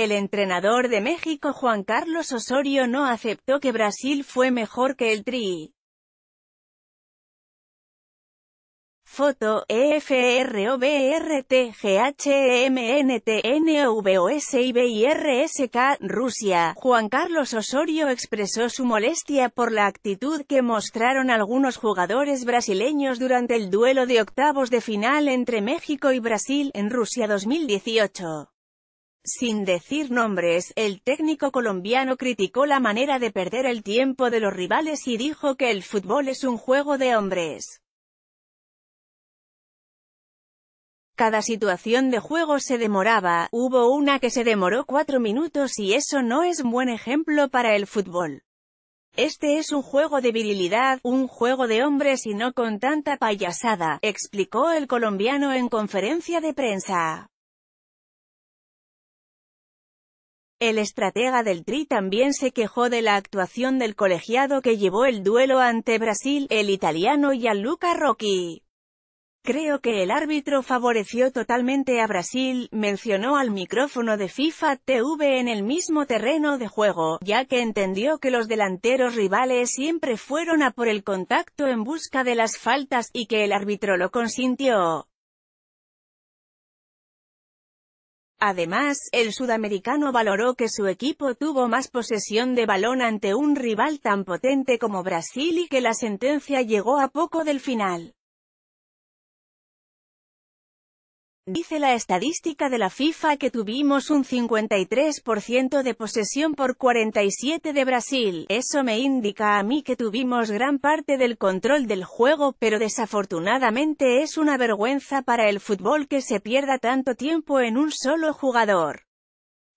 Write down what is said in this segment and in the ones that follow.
El entrenador de México Juan Carlos Osorio no aceptó que Brasil fue mejor que el Tri. Foto, EFROBRTGHEMNTNOVOSIBIRSK, Rusia. Juan Carlos Osorio expresó su molestia por la actitud que mostraron algunos jugadores brasileños durante el duelo de octavos de final entre México y Brasil, en Rusia 2018. Sin decir nombres, el técnico colombiano criticó la manera de perder el tiempo de los rivales y dijo que el fútbol es un juego de hombres. Cada situación de juego se demoraba, hubo una que se demoró cuatro minutos y eso no es un buen ejemplo para el fútbol. Este es un juego de virilidad, un juego de hombres y no con tanta payasada, explicó el colombiano en conferencia de prensa. El estratega del Tri también se quejó de la actuación del colegiado que llevó el duelo ante Brasil, el italiano Gianluca Rocchi. Creo que el árbitro favoreció totalmente a Brasil, mencionó al micrófono de FIFA TV en el mismo terreno de juego, ya que entendió que los delanteros rivales siempre fueron a por el contacto en busca de las faltas, y que el árbitro lo consintió. Además, el sudamericano valoró que su equipo tuvo más posesión de balón ante un rival tan potente como Brasil y que la sentencia llegó a poco del final. Dice la estadística de la FIFA que tuvimos un 53% de posesión por 47 de Brasil. Eso me indica a mí que tuvimos gran parte del control del juego, pero desafortunadamente es una vergüenza para el fútbol que se pierda tanto tiempo en un solo jugador.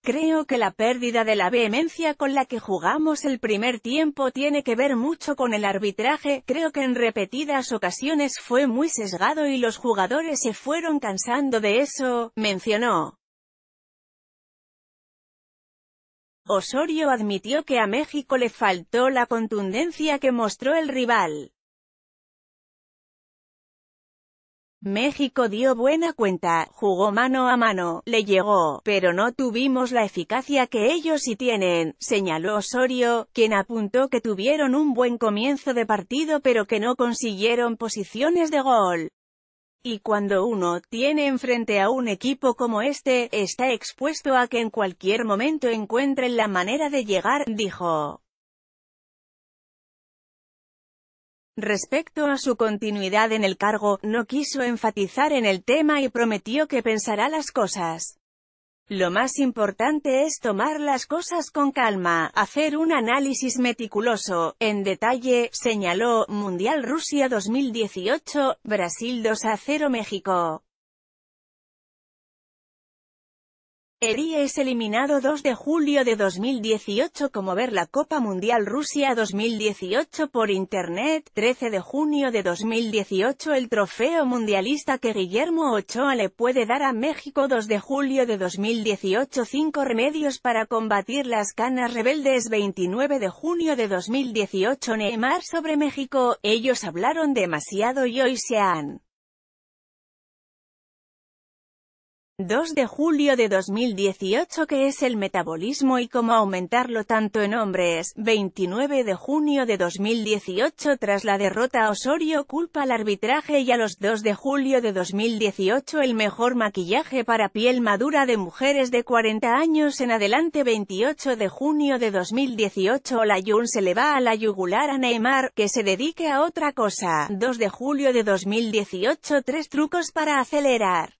Creo que la pérdida de la vehemencia con la que jugamos el primer tiempo tiene que ver mucho con el arbitraje, creo que en repetidas ocasiones fue muy sesgado y los jugadores se fueron cansando de eso, mencionó. Osorio admitió que a México le faltó la contundencia que mostró el rival. México dio buena cuenta, jugó mano a mano, le llegó, pero no tuvimos la eficacia que ellos sí tienen, señaló Osorio, quien apuntó que tuvieron un buen comienzo de partido pero que no consiguieron posiciones de gol. Y cuando uno tiene enfrente a un equipo como este, está expuesto a que en cualquier momento encuentren la manera de llegar, dijo. Respecto a su continuidad en el cargo, no quiso enfatizar en el tema y prometió que pensará las cosas. Lo más importante es tomar las cosas con calma, hacer un análisis meticuloso, en detalle, señaló, Mundial Rusia 2018, Brasil 2 a 0 México. Eri es eliminado 2 de julio de 2018 como ver la Copa Mundial Rusia 2018 por Internet, 13 de junio de 2018 el trofeo mundialista que Guillermo Ochoa le puede dar a México 2 de julio de 2018 5 remedios para combatir las canas rebeldes 29 de junio de 2018 Neymar sobre México, ellos hablaron demasiado y hoy se han 2 de julio de 2018 que es el metabolismo y cómo aumentarlo tanto en hombres. 29 de junio de 2018 tras la derrota Osorio culpa al arbitraje y a los 2 de julio de 2018 el mejor maquillaje para piel madura de mujeres de 40 años en adelante 28 de junio de 2018 la Olayun se le va a la yugular a Neymar, que se dedique a otra cosa. 2 de julio de 2018 Tres trucos para acelerar.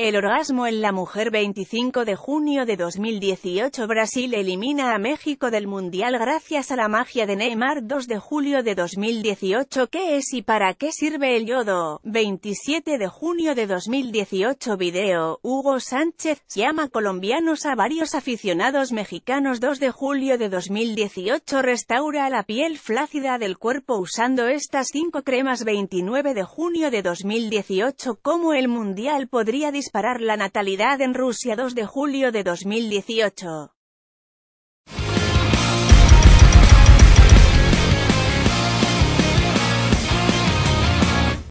El orgasmo en la mujer 25 de junio de 2018 Brasil elimina a México del Mundial gracias a la magia de Neymar 2 de julio de 2018 ¿Qué es y para qué sirve el yodo? 27 de junio de 2018 Video, Hugo Sánchez, llama colombianos a varios aficionados mexicanos 2 de julio de 2018 Restaura la piel flácida del cuerpo usando estas 5 cremas 29 de junio de 2018 ¿Cómo el Mundial podría disminuir disparar la natalidad en Rusia 2 de julio de 2018.